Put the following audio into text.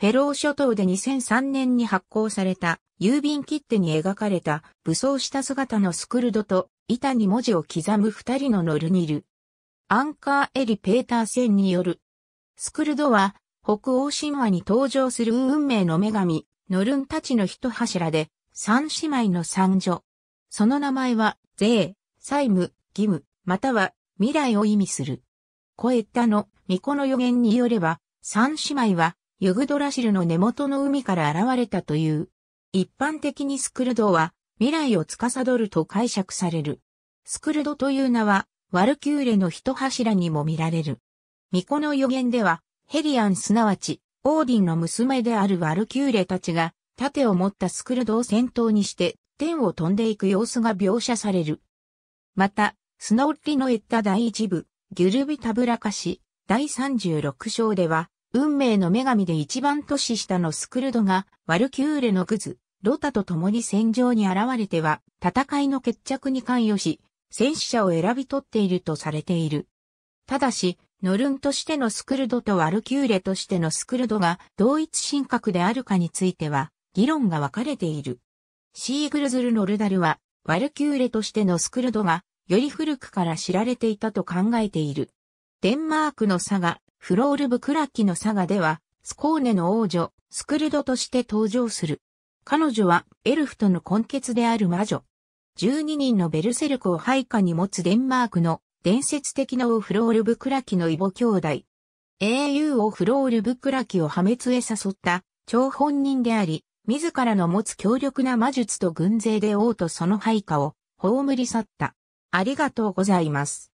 フェロー諸島で2003年に発行された郵便切手に描かれた武装した姿のスクルドと板に文字を刻む二人のノルニル。アンカー・エリ・ペーターセンによる。スクルドは北欧神話に登場する運命の女神、ノルンたちの一柱で三姉妹の三女。その名前は税、債務、義務、または未来を意味する。コエッタの巫女の予言によれば、三姉妹はユグドラシルの根元の海から現れたという。一般的にスクルドは未来を司ると解釈される。スクルドという名はワルキューレの一柱にも見られる。巫女の予言ではヘリアンすなわちオーディンの娘であるワルキューレたちが盾を持ったスクルドを先頭にして天を飛んでいく様子が描写される。また、スノッリのエッタ第一部、ギュルビタブラカシ第36章では、運命の女神で一番年下のスクルドが、ワルキューレのグズ、ロタと共に戦場に現れては、戦いの決着に関与し、戦死者を選び取っているとされている。ただし、ノルンとしてのスクルドとワルキューレとしてのスクルドが同一神格であるかについては、議論が分かれている。シーグルズル・ノルダルは、ワルキューレとしてのスクルドが、より古くから知られていたと考えている。デンマークの佐賀、フロール・ブクラッキのサガでは、スコーネの王女、スクルドとして登場する。彼女は、エルフとの根結である魔女。12人のベルセルクを配下に持つデンマークの伝説的な王フロール・ブクラキの異母兄弟。英雄王フロール・ブクラキを破滅へ誘った張本人であり、自らの持つ強力な魔術と軍勢で王とその配下を葬り去った。ありがとうございます。